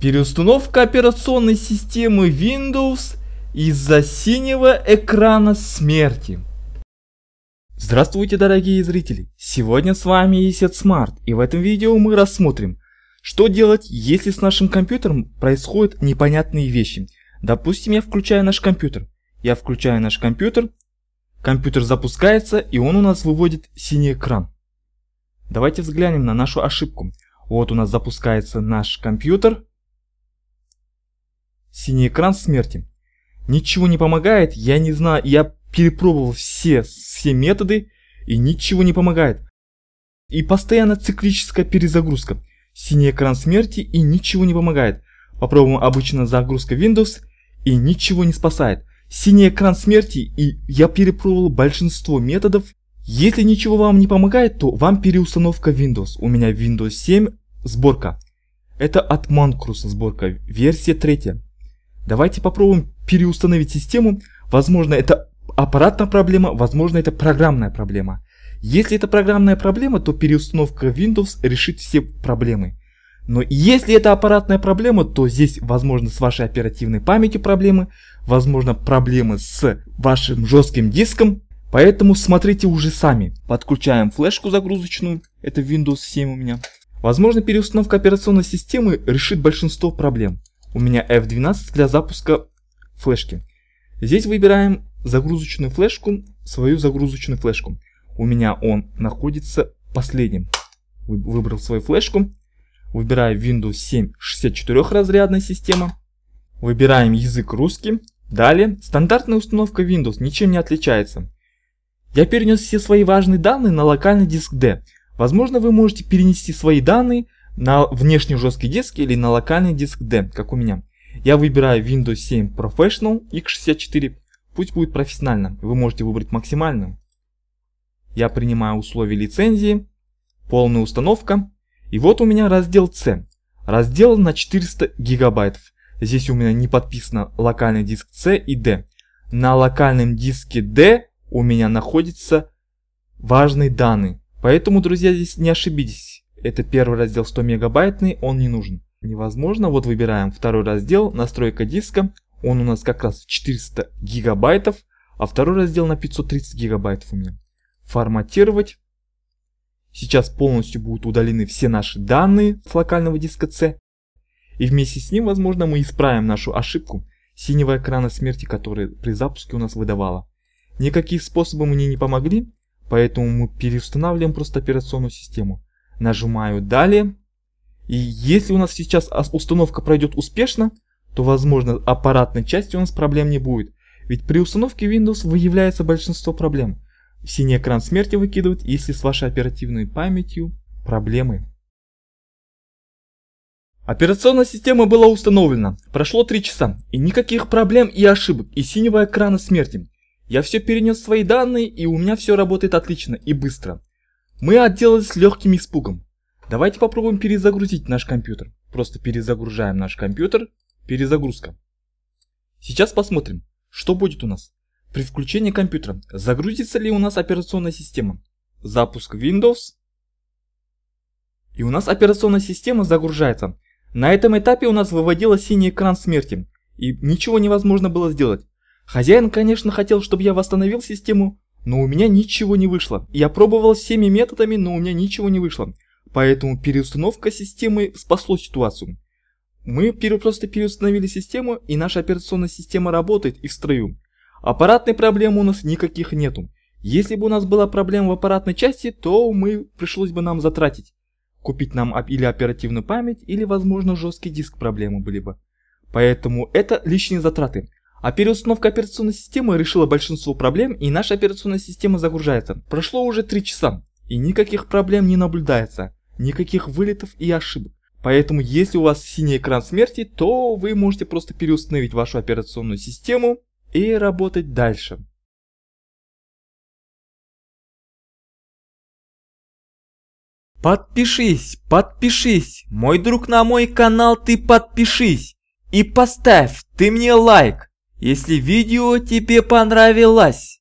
Переустановка операционной системы Windows из-за синего экрана смерти. Здравствуйте, дорогие зрители! Сегодня с вами ESET Smart и в этом видео мы рассмотрим, что делать, если с нашим компьютером происходят непонятные вещи. Допустим, я включаю наш компьютер. Я включаю наш компьютер, компьютер запускается и он у нас выводит синий экран. Давайте взглянем на нашу ошибку. Вот у нас запускается наш компьютер, синий экран смерти. Ничего не помогает, я не знаю, я перепробовал все, все методы и ничего не помогает. И постоянно циклическая перезагрузка. Синий экран смерти и ничего не помогает. Попробуем обычно загрузка Windows и ничего не спасает. Синий экран смерти и я перепробовал большинство методов. Если ничего вам не помогает, то вам переустановка Windows. У меня Windows 7 сборка. Это от Манкруса сборка, версия третья. Давайте попробуем переустановить систему. Возможно, это аппаратная проблема, возможно, это программная проблема. Если это программная проблема, то переустановка Windows решит все проблемы. Но если это аппаратная проблема, то здесь, возможно, с вашей оперативной памятью проблемы, возможно, проблемы с вашим жестким диском, Поэтому смотрите уже сами. Подключаем флешку загрузочную, это Windows 7 у меня. Возможно, переустановка операционной системы решит большинство проблем. У меня F12 для запуска флешки. Здесь выбираем загрузочную флешку, свою загрузочную флешку. У меня он находится последним. Выбрал свою флешку. Выбираю Windows 7 64 разрядная система. Выбираем язык русский. Далее, стандартная установка Windows ничем не отличается. Я перенес все свои важные данные на локальный диск D. Возможно, вы можете перенести свои данные на внешний жесткий диск или на локальный диск D, как у меня. Я выбираю Windows 7 Professional x64, пусть будет профессионально, вы можете выбрать максимальную. Я принимаю условия лицензии, полная установка, и вот у меня раздел C, раздел на 400 гигабайтов. Здесь у меня не подписано локальный диск C и D. На локальном диске D у меня находятся важные данные. Поэтому, друзья, здесь не ошибитесь. Это первый раздел 100 мегабайтный, он не нужен. Невозможно, вот выбираем второй раздел, настройка диска, он у нас как раз 400 гигабайтов, а второй раздел на 530 гигабайтов у меня. Форматировать. Сейчас полностью будут удалены все наши данные с локального диска C. И вместе с ним, возможно, мы исправим нашу ошибку синего экрана смерти, который при запуске у нас выдавала. Никакие способы мне не помогли, поэтому мы переустанавливаем просто операционную систему. Нажимаю «Далее». И если у нас сейчас установка пройдет успешно, то возможно аппаратной части у нас проблем не будет. Ведь при установке Windows выявляется большинство проблем. Синий экран смерти выкидывает, если с вашей оперативной памятью проблемы. Операционная система была установлена. Прошло 3 часа, и никаких проблем и ошибок, и синего экрана смерти. Я все перенес свои данные, и у меня все работает отлично и быстро. Мы отделались легким испугом. Давайте попробуем перезагрузить наш компьютер. Просто перезагружаем наш компьютер. Перезагрузка. Сейчас посмотрим, что будет у нас. При включении компьютера загрузится ли у нас операционная система. Запуск Windows. И у нас операционная система загружается. На этом этапе у нас выводила синий экран смерти. И ничего невозможно было сделать. Хозяин, конечно, хотел, чтобы я восстановил систему, но у меня ничего не вышло. Я пробовал всеми методами, но у меня ничего не вышло. Поэтому переустановка системы спасла ситуацию. Мы просто переустановили систему, и наша операционная система работает и в строю. Аппаратной проблемы у нас никаких нету. Если бы у нас была проблема в аппаратной части, то мы пришлось бы нам затратить. Купить нам или оперативную память, или, возможно, жесткий диск проблемы были бы. Поэтому это лишние затраты. А переустановка операционной системы решила большинство проблем и наша операционная система загружается. Прошло уже 3 часа и никаких проблем не наблюдается, никаких вылетов и ошибок. Поэтому если у вас синий экран смерти, то вы можете просто переустановить вашу операционную систему и работать дальше. Подпишись, подпишись, мой друг на мой канал ты подпишись и поставь ты мне лайк. Если видео тебе понравилось,